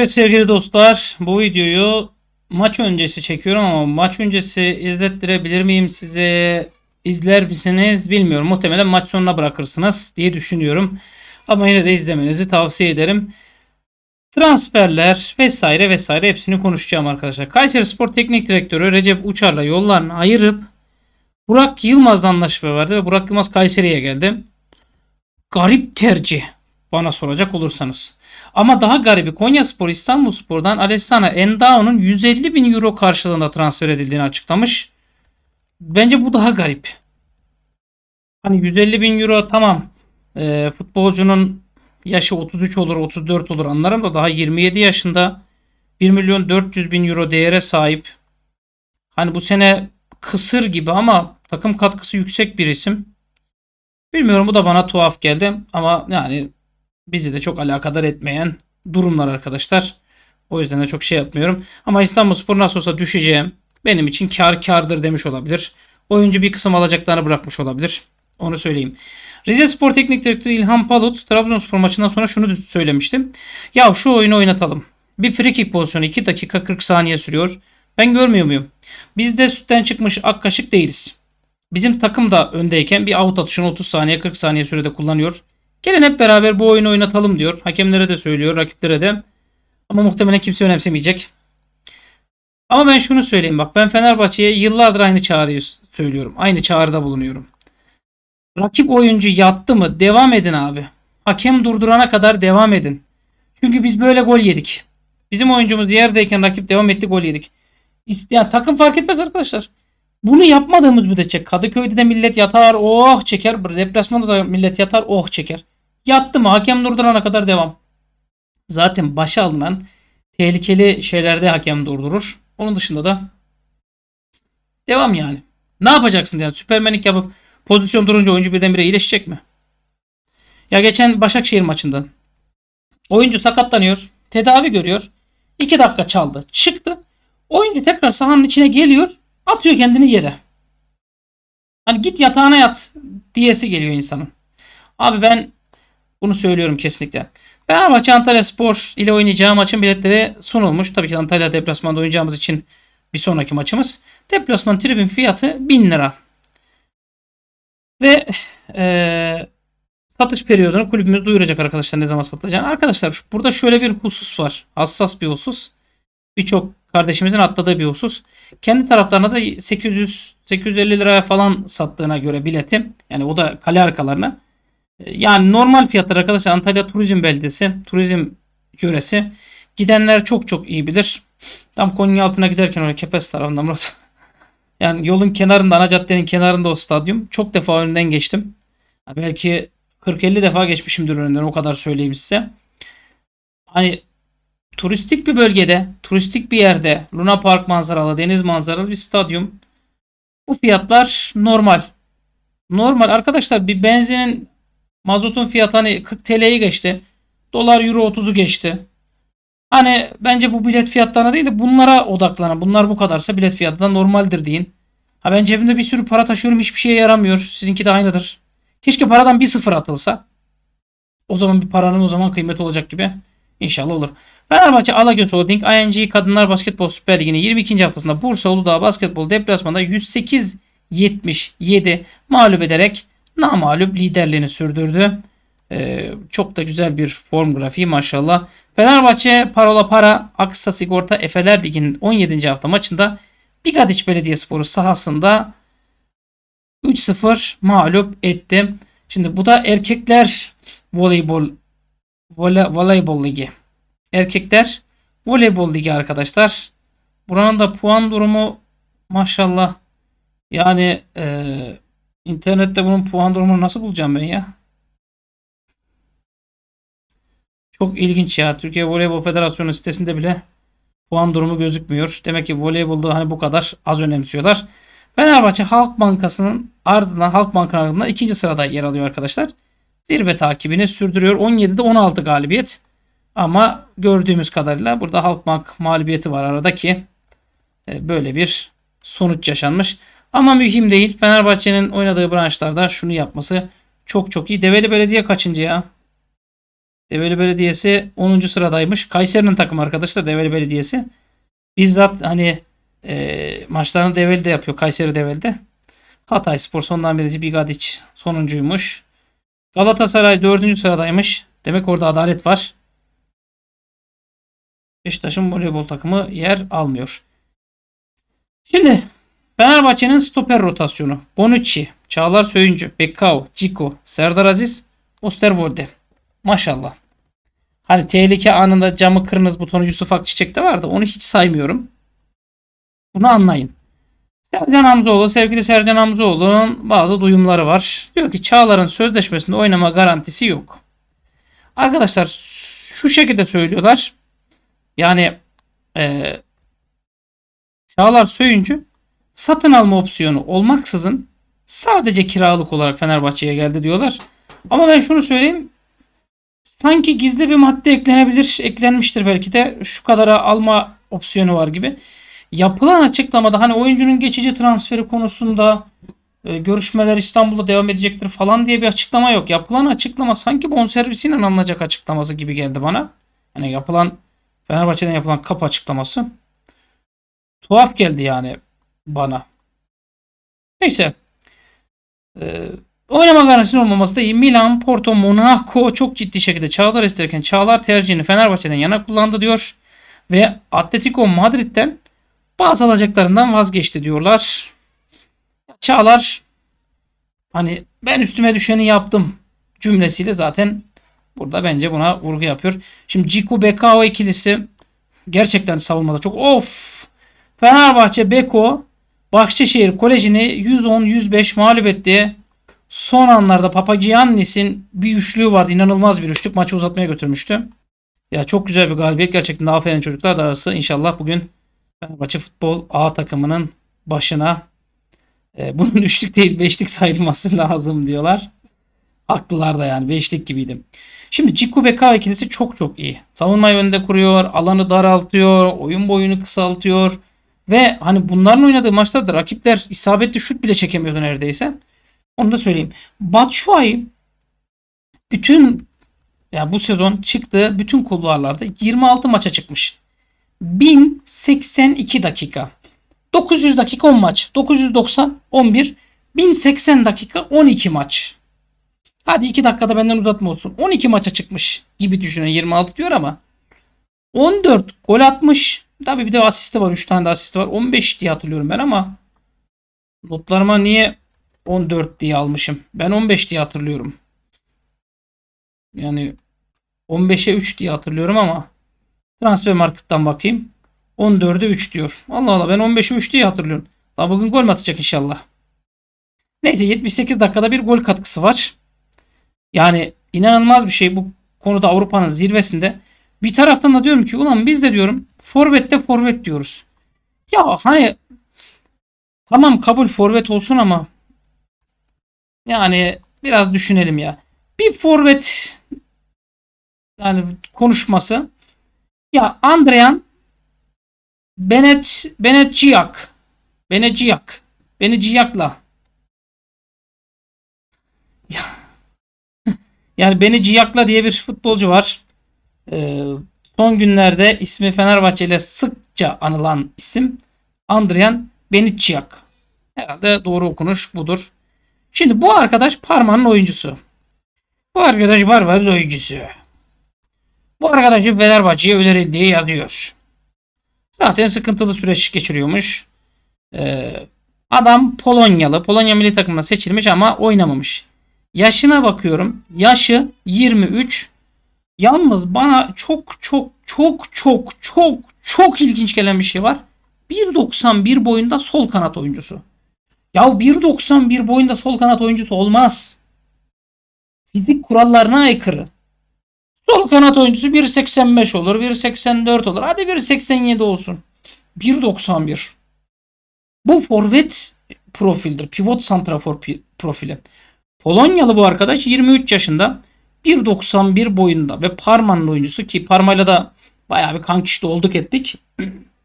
Evet sevgili dostlar bu videoyu maç öncesi çekiyorum ama maç öncesi izlettirebilir miyim size izler misiniz bilmiyorum. Muhtemelen maç sonuna bırakırsınız diye düşünüyorum. Ama yine de izlemenizi tavsiye ederim. Transferler vesaire vesaire hepsini konuşacağım arkadaşlar. Kayseri Spor Teknik Direktörü Recep Uçar'la yollarını ayırıp Burak Yılmaz'la anlaşma verdi ve Burak Yılmaz Kayseri'ye geldi. Garip tercih bana soracak olursanız. Ama daha garibi Konyaspor İstanbulspor'dan Alessana Endao'nun 150 bin euro karşılığında transfer edildiğini açıklamış. Bence bu daha garip. Hani 150 bin euro tamam e, futbolcunun yaşı 33 olur 34 olur anlarım da daha 27 yaşında 1 milyon 400 bin euro değere sahip. Hani bu sene kısır gibi ama takım katkısı yüksek bir isim. Bilmiyorum bu da bana tuhaf geldi ama yani bizi de çok alakadar etmeyen durumlar arkadaşlar. O yüzden de çok şey yapmıyorum. Ama İstanbul Spor nasıl olsa düşeceğim. Benim için kar kardır demiş olabilir. Oyuncu bir kısım alacaklarını bırakmış olabilir. Onu söyleyeyim. Rize Spor Teknik Direktörü İlhan Palut Trabzonspor maçından sonra şunu söylemiştim. Ya şu oyunu oynatalım. Bir free kick pozisyonu 2 dakika 40 saniye sürüyor. Ben görmüyor muyum? Biz de sütten çıkmış ak kaşık değiliz. Bizim takım da öndeyken bir avut atışını 30 saniye 40 saniye sürede kullanıyor. Gelin hep beraber bu oyunu oynatalım diyor. Hakemlere de söylüyor, rakiplere de. Ama muhtemelen kimse önemsemeyecek. Ama ben şunu söyleyeyim bak. Ben Fenerbahçe'ye yıllardır aynı çağrıyı söylüyorum. Aynı çağrıda bulunuyorum. Rakip oyuncu yattı mı devam edin abi. Hakem durdurana kadar devam edin. Çünkü biz böyle gol yedik. Bizim oyuncumuz yerdeyken rakip devam etti gol yedik. Yani takım fark etmez arkadaşlar. Bunu yapmadığımız müddetçe Kadıköy'de de millet yatar oh çeker. Deplasmanda da millet yatar oh çeker. Yattı mı hakem durdurana kadar devam. Zaten başa alınan tehlikeli şeylerde hakem durdurur. Onun dışında da devam yani. Ne yapacaksın yani süpermenlik yapıp pozisyon durunca oyuncu birdenbire iyileşecek mi? Ya geçen Başakşehir maçında oyuncu sakatlanıyor, tedavi görüyor. 2 dakika çaldı, çıktı. Oyuncu tekrar sahanın içine geliyor, atıyor kendini yere. Hani git yatağına yat diyesi geliyor insanın. Abi ben bunu söylüyorum kesinlikle. Ben Fenerbahçe Antalya Spor ile oynayacağı maçın biletleri sunulmuş. Tabii ki Antalya deplasmanda oynayacağımız için bir sonraki maçımız. Deplasman tribün fiyatı 1000 lira. Ve e, satış periyodunu kulübümüz duyuracak arkadaşlar ne zaman satılacağını. Arkadaşlar burada şöyle bir husus var. Hassas bir husus. Birçok kardeşimizin atladığı bir husus. Kendi taraflarına da 800 850 liraya falan sattığına göre biletim, Yani o da kale arkalarına. Yani normal fiyatlar arkadaşlar Antalya Turizm Beldesi, Turizm yöresi. Gidenler çok çok iyi bilir. Tam Konya altına giderken öyle Kepes tarafından Murat. yani yolun kenarında, ana caddenin kenarında o stadyum. Çok defa önünden geçtim. Belki 40-50 defa geçmişimdir önünden o kadar söyleyeyim size. Hani turistik bir bölgede, turistik bir yerde Luna Park manzaralı, deniz manzaralı bir stadyum. Bu fiyatlar normal. Normal arkadaşlar bir benzinin Mazotun fiyatı hani 40 TL'yi geçti. Dolar euro 30'u geçti. Hani bence bu bilet fiyatlarına değil de bunlara odaklanın. Bunlar bu kadarsa bilet fiyatı da normaldir deyin. Ha ben cebimde bir sürü para taşıyorum hiçbir şeye yaramıyor. Sizinki de aynıdır. Keşke paradan bir sıfır atılsa. O zaman bir paranın o zaman kıymeti olacak gibi. İnşallah olur. Fenerbahçe Alagöz Holding ING Kadınlar Basketbol Süper Ligi'nin 22. haftasında Bursa Uludağ Basketbol deplasmanda 108-77 mağlup ederek namalup liderliğini sürdürdü. Ee, çok da güzel bir form grafiği maşallah. Fenerbahçe Parola Para Aksa Sigorta Efeler Ligi'nin 17. hafta maçında Bigadiç Belediyespor'u sahasında 3-0 mağlup etti. Şimdi bu da erkekler voleybol vole, voleybol ligi. Erkekler voleybol ligi arkadaşlar. Buranın da puan durumu maşallah yani eee İnternette bunun puan durumunu nasıl bulacağım ben ya? Çok ilginç ya. Türkiye Voleybol Federasyonu sitesinde bile puan durumu gözükmüyor. Demek ki voleybolda hani bu kadar az önemsiyorlar. Fenerbahçe Halk Bankası'nın ardından Halk Bankası'nın ardından ikinci sırada yer alıyor arkadaşlar. Zirve takibini sürdürüyor. 17'de 16 galibiyet. Ama gördüğümüz kadarıyla burada Halk Bank mağlubiyeti var arada ki e, böyle bir sonuç yaşanmış. Ama mühim değil. Fenerbahçe'nin oynadığı branşlarda şunu yapması çok çok iyi. Develi Belediye kaçıncı ya? Develi Belediyesi 10. sıradaymış. Kayseri'nin takım arkadaşı da Develi Belediyesi. Bizzat hani e, maçlarını Develi de yapıyor. Kayseri de. Hatay Spor sondan birici Bigadiç sonuncuymuş. Galatasaray 4. sıradaymış. Demek orada adalet var. Beşiktaş'ın voleybol takımı yer almıyor. Şimdi Fenerbahçe'nin stoper rotasyonu. Bonucci, Çağlar Söyüncü, Bekao, Ciko, Serdar Aziz, Osterwolde. Maşallah. Hani tehlike anında camı kırınız butonu Yusuf Akçiçek de vardı. Onu hiç saymıyorum. Bunu anlayın. Sercan Hamzoğlu, sevgili Sercan Hamzoğlu'nun bazı duyumları var. Diyor ki Çağlar'ın sözleşmesinde oynama garantisi yok. Arkadaşlar şu şekilde söylüyorlar. Yani e, Çağlar Söyüncü satın alma opsiyonu olmaksızın sadece kiralık olarak Fenerbahçe'ye geldi diyorlar. Ama ben şunu söyleyeyim. Sanki gizli bir madde eklenebilir, eklenmiştir belki de şu kadara alma opsiyonu var gibi. Yapılan açıklamada hani oyuncunun geçici transferi konusunda e, görüşmeler İstanbul'da devam edecektir falan diye bir açıklama yok. Yapılan açıklama sanki bonservisiyle anılacak açıklaması gibi geldi bana. Hani yapılan Fenerbahçe'den yapılan kap açıklaması tuhaf geldi yani bana. Neyse. Ee, oynama garantisinin olmaması da iyi. Milan, Porto, Monaco çok ciddi şekilde Çağlar isterken Çağlar tercihini Fenerbahçe'den yana kullandı diyor. Ve Atletico Madrid'den bazı alacaklarından vazgeçti diyorlar. Çağlar hani ben üstüme düşeni yaptım cümlesiyle zaten burada bence buna vurgu yapıyor. Şimdi Ciku Bekao ikilisi gerçekten savunmada çok of Fenerbahçe Beko Bahçeşehir Koleji'ni 110-105 mağlup etti. Son anlarda Papagiannis'in bir üçlüğü vardı. İnanılmaz bir üçlük. Maçı uzatmaya götürmüştü. Ya çok güzel bir galibiyet gerçekten. Daha Aferin çocuklar da arası. İnşallah bugün Fenerbahçe Futbol A takımının başına e, bunun üçlük değil beşlik sayılması lazım diyorlar. Haklılar da yani beşlik gibiydi. Şimdi Ciku BK ikilisi çok çok iyi. Savunma yönünde kuruyor, alanı daraltıyor, oyun boyunu kısaltıyor. Ve hani bunların oynadığı maçlarda rakipler isabetli şut bile çekemiyordu neredeyse. Onu da söyleyeyim. Batshuayi bütün ya bu sezon çıktığı bütün kulvarlarda 26 maça çıkmış. 1082 dakika. 900 dakika 10 maç. 990 11 1080 dakika 12 maç. Hadi 2 dakikada benden uzatma olsun. 12 maça çıkmış gibi düşünün 26 diyor ama 14 gol atmış. Tabii bir de asisti var. 3 tane de asisti var. 15 diye hatırlıyorum ben ama notlarıma niye 14 diye almışım. Ben 15 diye hatırlıyorum. Yani 15'e 3 diye hatırlıyorum ama transfer marketten bakayım. 14'e 3 diyor. Allah Allah ben 15'e 3 diye hatırlıyorum. Daha bugün gol mü atacak inşallah. Neyse 78 dakikada bir gol katkısı var. Yani inanılmaz bir şey bu konuda Avrupa'nın zirvesinde. Bir taraftan da diyorum ki ulan biz de diyorum forvette forvet diyoruz. Ya hani tamam kabul forvet olsun ama yani biraz düşünelim ya. Bir forvet yani konuşması ya Andrean Benet Beneciak Beneciak Beneciak'la yani Beneciak'la diye bir futbolcu var. Ee, son günlerde ismi Fenerbahçe ile sıkça anılan isim Andrian Beniciak. Herhalde doğru okunuş budur. Şimdi bu arkadaş parmağının oyuncusu. Bu arkadaş Barbar'ın oyuncusu. Bu arkadaşın Fenerbahçe'ye önerildiği yazıyor. Zaten sıkıntılı süreç geçiriyormuş. Ee, adam Polonyalı. Polonya milli takımına seçilmiş ama oynamamış. Yaşına bakıyorum. Yaşı 23. Yalnız bana çok çok çok çok çok çok ilginç gelen bir şey var. 1.91 boyunda sol kanat oyuncusu. Ya 1.91 boyunda sol kanat oyuncusu olmaz. Fizik kurallarına aykırı. Sol kanat oyuncusu 1.85 olur, 1.84 olur. Hadi 1.87 olsun. 1.91. Bu forvet profildir. Pivot santrafor profili. Polonyalı bu arkadaş 23 yaşında. 1.91 boyunda ve Parma'nın oyuncusu ki Parma'yla da bayağı bir kan kişide olduk ettik.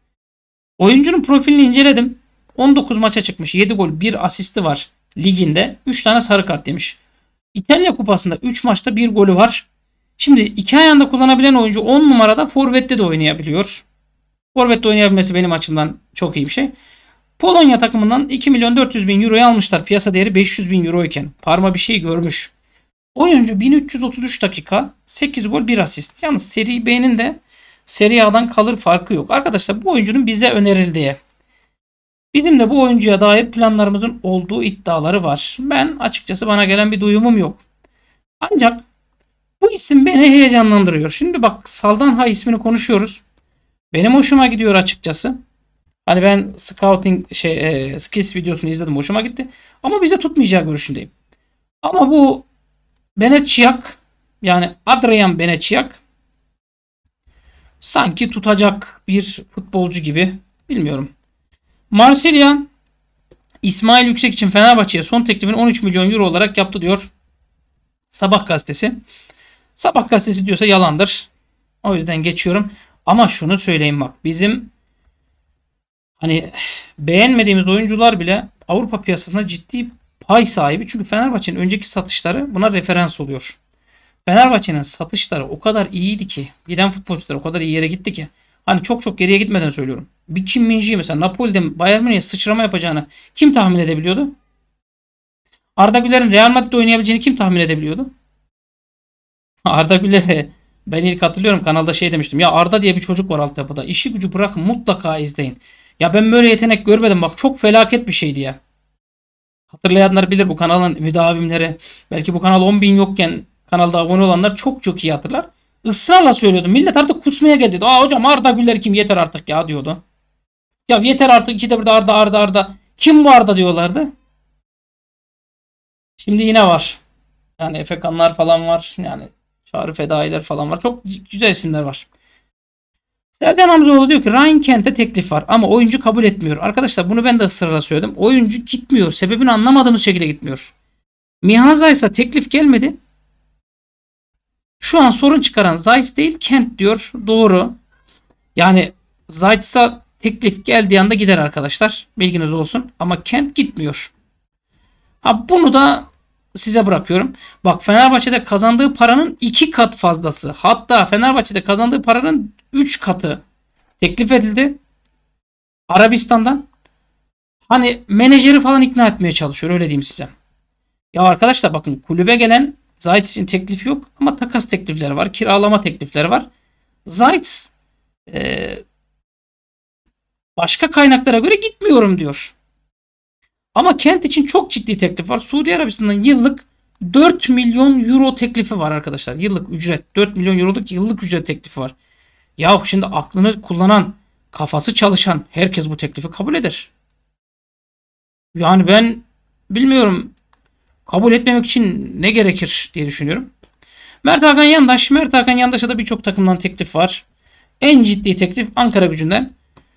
Oyuncunun profilini inceledim. 19 maça çıkmış. 7 gol 1 asisti var liginde. 3 tane sarı kart demiş. İtalya kupasında 3 maçta 1 golü var. Şimdi iki ayağında kullanabilen oyuncu 10 numarada forvette de oynayabiliyor. Forvette oynayabilmesi benim açımdan çok iyi bir şey. Polonya takımından 2 milyon 400 bin euroya almışlar. Piyasa değeri 500 bin euro iken. Parma bir şey görmüş. Oyuncu 1333 dakika 8 gol 1 asist. Yalnız seri B'nin de seri A'dan kalır farkı yok. Arkadaşlar bu oyuncunun bize önerildiği. Bizim de bu oyuncuya dair planlarımızın olduğu iddiaları var. Ben açıkçası bana gelen bir duyumum yok. Ancak bu isim beni heyecanlandırıyor. Şimdi bak Saldanha ismini konuşuyoruz. Benim hoşuma gidiyor açıkçası. Hani ben scouting şey e, skills videosunu izledim hoşuma gitti. Ama bize tutmayacağı görüşündeyim. Ama bu Beneçiyak yani Adrian Beneçiyak sanki tutacak bir futbolcu gibi bilmiyorum. Marsilya İsmail Yüksek için Fenerbahçe'ye son teklifini 13 milyon euro olarak yaptı diyor Sabah gazetesi. Sabah gazetesi diyorsa yalandır. O yüzden geçiyorum. Ama şunu söyleyeyim bak bizim hani beğenmediğimiz oyuncular bile Avrupa piyasasında ciddi pay sahibi. Çünkü Fenerbahçe'nin önceki satışları buna referans oluyor. Fenerbahçe'nin satışları o kadar iyiydi ki. Giden futbolcular o kadar iyi yere gitti ki. Hani çok çok geriye gitmeden söylüyorum. Bir Kim Minji mesela Napoli'de Bayern Münih'e sıçrama yapacağını kim tahmin edebiliyordu? Arda Güler'in Real Madrid'de oynayabileceğini kim tahmin edebiliyordu? Arda Güler'e ben ilk hatırlıyorum kanalda şey demiştim. Ya Arda diye bir çocuk var altyapıda. İşi gücü bırakın mutlaka izleyin. Ya ben böyle yetenek görmedim bak çok felaket bir şeydi ya. Hatırlayanlar bilir bu kanalın müdavimleri. Belki bu kanal 10 bin yokken kanalda abone olanlar çok çok iyi hatırlar. Israrla söylüyordu. Millet artık kusmaya geldi. Aa hocam Arda Güler kim yeter artık ya diyordu. Ya yeter artık ikide bir de Arda Arda Arda. Kim bu Arda diyorlardı. Şimdi yine var. Yani Efekanlar falan var. Yani Çağrı Fedailer falan var. Çok güzel isimler var. Sercan Hamzoğlu diyor ki Ryan Kent'e teklif var ama oyuncu kabul etmiyor. Arkadaşlar bunu ben de ısrarla söyledim. Oyuncu gitmiyor. Sebebini anlamadığımız şekilde gitmiyor. Mihaza ise teklif gelmedi. Şu an sorun çıkaran Zayt değil Kent diyor. Doğru. Yani Zayt'sa teklif geldiği anda gider arkadaşlar. Bilginiz olsun. Ama Kent gitmiyor. Ha bunu da size bırakıyorum. Bak Fenerbahçe'de kazandığı paranın 2 kat fazlası. Hatta Fenerbahçe'de kazandığı paranın 3 katı teklif edildi. Arabistan'dan. Hani menajeri falan ikna etmeye çalışıyor öyle diyeyim size. Ya arkadaşlar bakın kulübe gelen Zayt için teklif yok ama takas teklifleri var. Kiralama teklifleri var. Zayt e, başka kaynaklara göre gitmiyorum diyor. Ama Kent için çok ciddi teklif var. Suudi Arabistan'dan yıllık 4 milyon euro teklifi var arkadaşlar. Yıllık ücret. 4 milyon euroluk yıllık ücret teklifi var. Ya şimdi aklını kullanan, kafası çalışan herkes bu teklifi kabul eder. Yani ben bilmiyorum kabul etmemek için ne gerekir diye düşünüyorum. Mert Hakan Yandaş. Mert Hakan Yandaş'a da birçok takımdan teklif var. En ciddi teklif Ankara gücünden.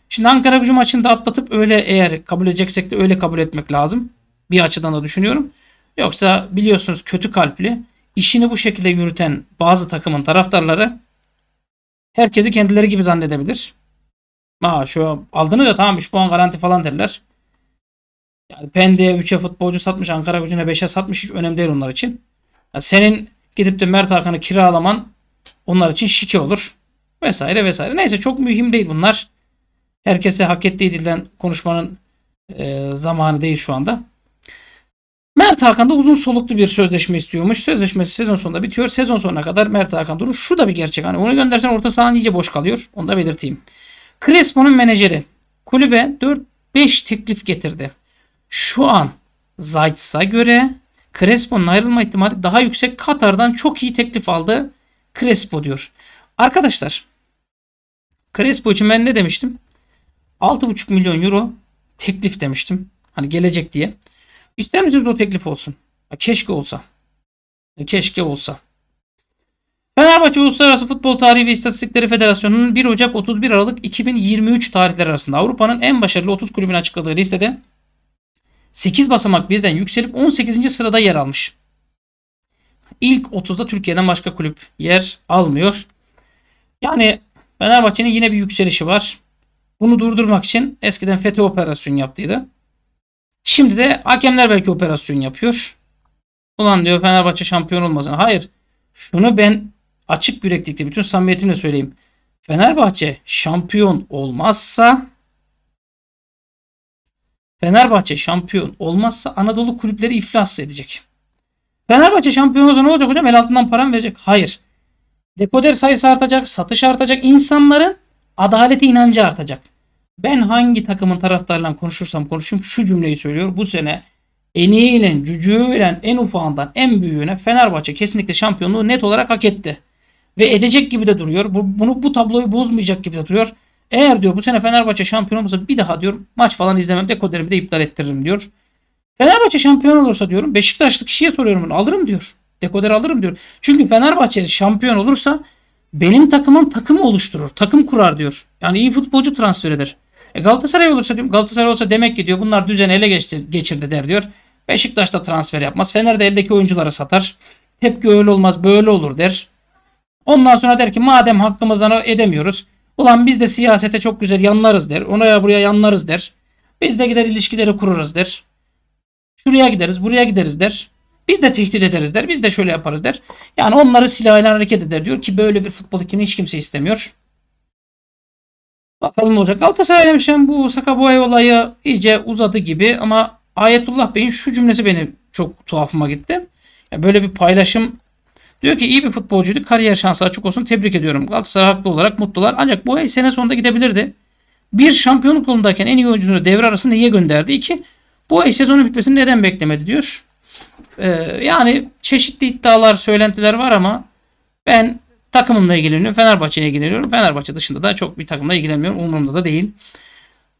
Şimdi Ankara gücü maçını da atlatıp öyle eğer kabul edeceksek de öyle kabul etmek lazım. Bir açıdan da düşünüyorum. Yoksa biliyorsunuz kötü kalpli işini bu şekilde yürüten bazı takımın taraftarları herkesi kendileri gibi zannedebilir. Ha şu aldınız ya tamam 3 puan garanti falan derler. Yani Pende'ye 3'e futbolcu satmış, Ankara gücüne 5'e satmış hiç önemli değil onlar için. Yani senin gidip de Mert Hakan'ı kiralaman onlar için şike olur. Vesaire vesaire. Neyse çok mühim değil bunlar. Herkese hak ettiği edilen konuşmanın e, zamanı değil şu anda. Mert Hakan da uzun soluklu bir sözleşme istiyormuş. Sözleşmesi sezon sonunda bitiyor. Sezon sonuna kadar Mert Hakan durur. Şu da bir gerçek. Hani onu göndersen orta sahan iyice boş kalıyor. Onu da belirteyim. Crespo'nun menajeri kulübe 4-5 teklif getirdi. Şu an Zayt'sa göre Crespo'nun ayrılma ihtimali daha yüksek. Katar'dan çok iyi teklif aldı. Crespo diyor. Arkadaşlar Crespo için ben ne demiştim? 6,5 milyon euro teklif demiştim. Hani gelecek diye. İster misiniz o teklif olsun? Keşke olsa. Keşke olsa. Fenerbahçe Uluslararası Futbol Tarihi ve İstatistikleri Federasyonu'nun 1 Ocak 31 Aralık 2023 tarihleri arasında Avrupa'nın en başarılı 30 kulübün açıkladığı listede 8 basamak birden yükselip 18. sırada yer almış. İlk 30'da Türkiye'den başka kulüp yer almıyor. Yani Fenerbahçe'nin yine bir yükselişi var. Bunu durdurmak için eskiden FETÖ operasyon yaptıydı. Şimdi de hakemler belki operasyon yapıyor. Ulan diyor Fenerbahçe şampiyon olmasın. Hayır. Şunu ben açık yüreklikle bütün samimiyetimle söyleyeyim. Fenerbahçe şampiyon olmazsa Fenerbahçe şampiyon olmazsa Anadolu kulüpleri iflas edecek. Fenerbahçe şampiyon olsa ne olacak hocam? El altından param verecek. Hayır. Dekoder sayısı artacak, satış artacak. İnsanların adalete inancı artacak. Ben hangi takımın taraftarıyla konuşursam konuşayım şu cümleyi söylüyor. Bu sene en eniyle, cücüğüyle, en ufağından en büyüğüne Fenerbahçe kesinlikle şampiyonluğu net olarak hak etti. Ve edecek gibi de duruyor. Bu, bunu bu tabloyu bozmayacak gibi de duruyor. Eğer diyor bu sene Fenerbahçe şampiyon olursa bir daha diyor maç falan izlemem dekoderimi de iptal ettiririm diyor. Fenerbahçe şampiyon olursa diyorum Beşiktaşlı kişiye soruyorum bunu alırım diyor. Dekoder alırım diyor. Çünkü Fenerbahçe şampiyon olursa benim takımım takım oluşturur. Takım kurar diyor. Yani iyi futbolcu transfer eder. E Galatasaray olursa Galatasaray olsa demek ki diyor bunlar düzeni ele geçti, geçirdi der diyor. Beşiktaş da transfer yapmaz. Fener de eldeki oyuncuları satar. Tepki öyle olmaz böyle olur der. Ondan sonra der ki madem hakkımızdan edemiyoruz. Ulan biz de siyasete çok güzel yanlarız der. Ona ya buraya yanlarız der. Biz de gider ilişkileri kururuz der. Şuraya gideriz buraya gideriz der. Biz de tehdit ederiz der. Biz de şöyle yaparız der. Yani onları silahıyla hareket eder diyor ki böyle bir futbol ekibini hiç kimse istemiyor. Bakalım ne olacak. Galatasaray demişken bu Sakaboy olayı iyice uzadı gibi ama Ayetullah Bey'in şu cümlesi benim çok tuhafıma gitti. Yani böyle bir paylaşım diyor ki iyi bir futbolcuydu. Kariyer şansı açık olsun. Tebrik ediyorum. Galatasaray haklı olarak mutlular. Ancak bu ay sene sonunda gidebilirdi. Bir şampiyonluk yolundayken en iyi oyuncusunu devre arasında niye gönderdi? İki bu ay sezonun bitmesini neden beklemedi diyor. Ee, yani çeşitli iddialar, söylentiler var ama ben takımımla ilgileniyorum. Fenerbahçe'ye ilgileniyorum. Fenerbahçe dışında da çok bir takımla ilgilenmiyorum. Umurumda da değil.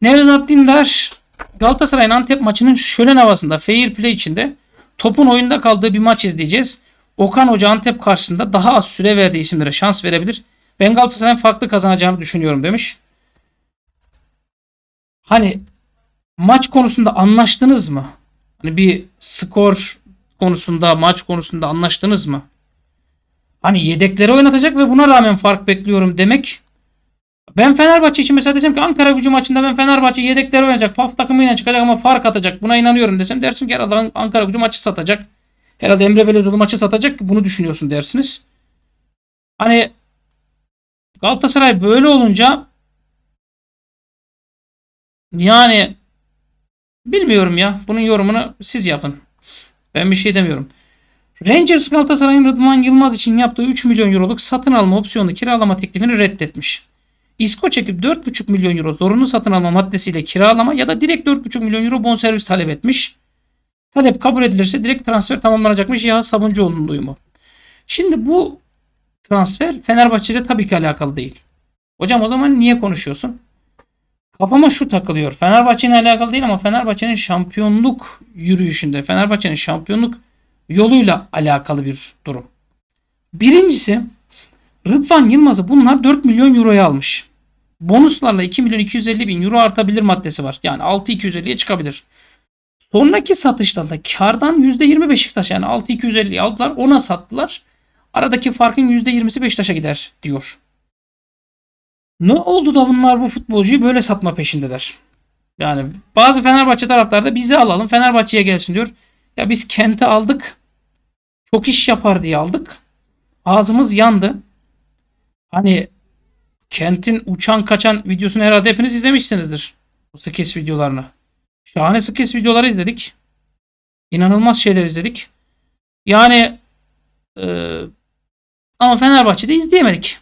Nevzat Dindar Galatasaray'ın Antep maçının şölen havasında fair play içinde topun oyunda kaldığı bir maç izleyeceğiz. Okan Hoca Antep karşısında daha az süre verdiği isimlere şans verebilir. Ben Galatasaray'ın farklı kazanacağını düşünüyorum demiş. Hani maç konusunda anlaştınız mı? Hani bir skor konusunda, maç konusunda anlaştınız mı? Hani yedekleri oynatacak ve buna rağmen fark bekliyorum demek. Ben Fenerbahçe için mesela desem ki Ankara gücü maçında ben Fenerbahçe yedekleri oynayacak. Paf takımıyla çıkacak ama fark atacak. Buna inanıyorum desem dersin ki herhalde Ankara gücü maçı satacak. Herhalde Emre Belözoğlu maçı satacak. Bunu düşünüyorsun dersiniz. Hani Galatasaray böyle olunca yani bilmiyorum ya. Bunun yorumunu siz yapın. Ben bir şey demiyorum. Rangers Galatasaray'ın Rıdvan Yılmaz için yaptığı 3 milyon euroluk satın alma opsiyonu kiralama teklifini reddetmiş. İSKO çekip 4,5 milyon euro zorunlu satın alma maddesiyle kiralama ya da direkt 4,5 milyon euro bonservis talep etmiş. Talep kabul edilirse direkt transfer tamamlanacakmış Yağız Sabuncuoğlu'nun duyumu. Şimdi bu transfer Fenerbahçe'de tabii ki alakalı değil. Hocam o zaman niye konuşuyorsun? Kafama şu takılıyor. Fenerbahçe'nin alakalı değil ama Fenerbahçe'nin şampiyonluk yürüyüşünde, Fenerbahçe'nin şampiyonluk yoluyla alakalı bir durum. Birincisi Rıdvan Yılmaz'ı bunlar 4 milyon euroya almış. Bonuslarla 2 milyon 250 bin euro artabilir maddesi var. Yani 6.250'ye çıkabilir. Sonraki satıştan da kardan %20 Beşiktaş yani 6.250'yi aldılar ona sattılar. Aradaki farkın %20'si Beşiktaş'a gider diyor. Ne oldu da bunlar bu futbolcuyu böyle satma peşindeler? Yani bazı Fenerbahçe da bizi alalım Fenerbahçe'ye gelsin diyor. Ya biz Kent'i aldık. Çok iş yapar diye aldık. Ağzımız yandı. Hani Kent'in uçan kaçan videosunu herhalde hepiniz izlemişsinizdir. O skes videolarını. Şahane skes videoları izledik. İnanılmaz şeyler izledik. Yani e, ama Fenerbahçe'de izleyemedik.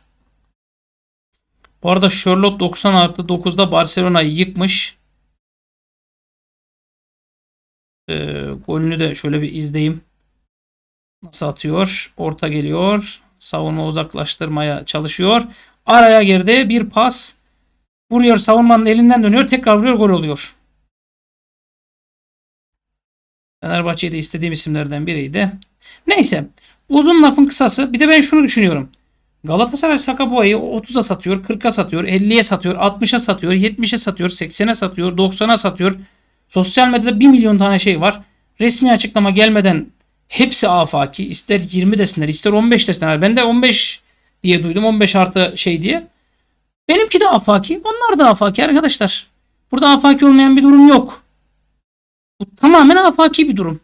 Bu arada Charlotte 90 artı 9'da Barcelona'yı yıkmış. E, golünü de şöyle bir izleyeyim. Nasıl atıyor? Orta geliyor. Savunma uzaklaştırmaya çalışıyor. Araya girdi. Bir pas. Vuruyor savunmanın elinden dönüyor. Tekrar vuruyor gol oluyor. Fenerbahçe'de istediğim isimlerden biriydi. Neyse. Uzun lafın kısası. Bir de ben şunu düşünüyorum. Galatasaray Sakaboya'yı 30'a satıyor, 40'a satıyor, 50'ye satıyor, 60'a satıyor, 70'e satıyor, 80'e satıyor, 90'a satıyor. Sosyal medyada 1 milyon tane şey var. Resmi açıklama gelmeden hepsi afaki. İster 20 desinler, ister 15 desinler. Ben de 15 diye duydum. 15 artı şey diye. Benimki de afaki. Onlar da afaki arkadaşlar. Burada afaki olmayan bir durum yok. Bu tamamen afaki bir durum.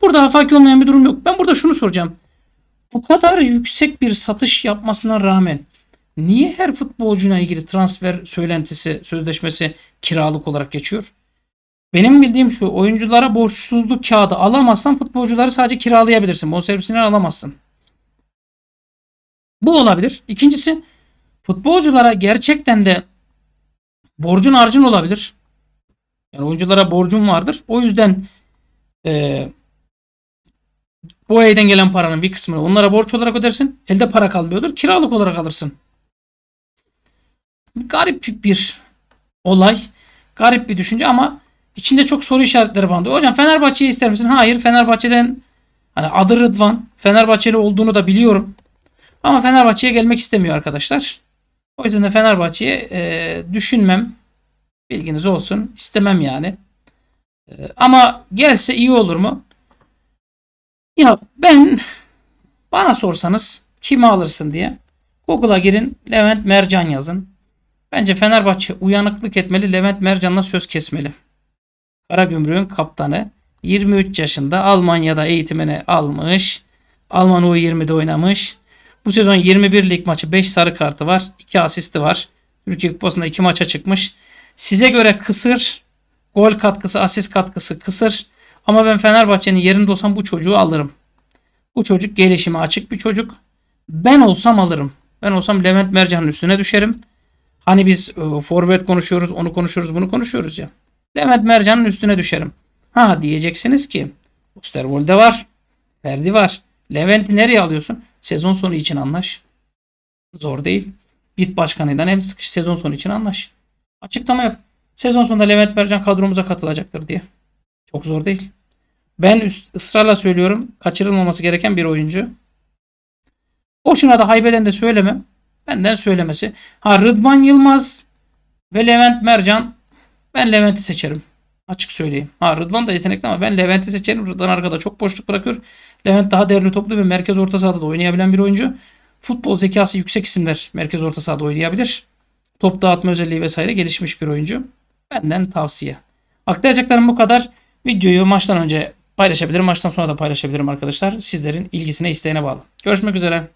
Burada afaki olmayan bir durum yok. Ben burada şunu soracağım bu kadar yüksek bir satış yapmasına rağmen niye her futbolcuna ilgili transfer söylentisi, sözleşmesi kiralık olarak geçiyor? Benim bildiğim şu oyunculara borçsuzluk kağıdı alamazsan futbolcuları sadece kiralayabilirsin. Bonservisinden alamazsın. Bu olabilir. İkincisi futbolculara gerçekten de borcun harcın olabilir. Yani oyunculara borcun vardır. O yüzden e, bu ayden gelen paranın bir kısmını onlara borç olarak ödersin. Elde para kalmıyordur. Kiralık olarak alırsın. Garip bir olay. Garip bir düşünce ama içinde çok soru işaretleri bandıyor. Hocam Fenerbahçe'yi ister misin? Hayır. Fenerbahçe'den hani adı Rıdvan. Fenerbahçeli olduğunu da biliyorum. Ama Fenerbahçe'ye gelmek istemiyor arkadaşlar. O yüzden de Fenerbahçe'ye e, düşünmem. Bilginiz olsun. İstemem yani. E, ama gelse iyi olur mu? Ya ben bana sorsanız kimi alırsın diye Google'a girin Levent Mercan yazın. Bence Fenerbahçe uyanıklık etmeli Levent Mercan'la söz kesmeli. Karagümrük'ün kaptanı 23 yaşında Almanya'da eğitimini almış. Alman U20'de oynamış. Bu sezon 21 lig maçı 5 sarı kartı var. 2 asisti var. Türkiye Kupası'nda 2 maça çıkmış. Size göre kısır. Gol katkısı, asist katkısı kısır. Ama ben Fenerbahçe'nin yerinde olsam bu çocuğu alırım. Bu çocuk gelişime açık bir çocuk. Ben olsam alırım. Ben olsam Levent Mercan'ın üstüne düşerim. Hani biz e, forvet konuşuyoruz, onu konuşuyoruz, bunu konuşuyoruz ya. Levent Mercan'ın üstüne düşerim. Ha diyeceksiniz ki Osterwolde var. Ferdi var. Levent'i nereye alıyorsun? Sezon sonu için anlaş. Zor değil. Git başkanıyla el sıkış sezon sonu için anlaş. Açıklama yap. Sezon sonunda Levent Mercan kadromuza katılacaktır diye. Çok zor değil. Ben üst, ısrarla söylüyorum. Kaçırılmaması gereken bir oyuncu. Boşuna da haybeden de söylemem. Benden söylemesi. Ha Rıdvan Yılmaz ve Levent Mercan. Ben Levent'i seçerim. Açık söyleyeyim. Ha Rıdvan da yetenekli ama ben Levent'i seçerim. Rıdvan arkada çok boşluk bırakıyor. Levent daha değerli toplu ve merkez orta sahada da oynayabilen bir oyuncu. Futbol zekası yüksek isimler merkez orta sahada oynayabilir. Top dağıtma özelliği vesaire gelişmiş bir oyuncu. Benden tavsiye. Aktaracaklarım bu kadar. Videoyu maçtan önce paylaşabilirim. Maçtan sonra da paylaşabilirim arkadaşlar. Sizlerin ilgisine, isteğine bağlı. Görüşmek üzere.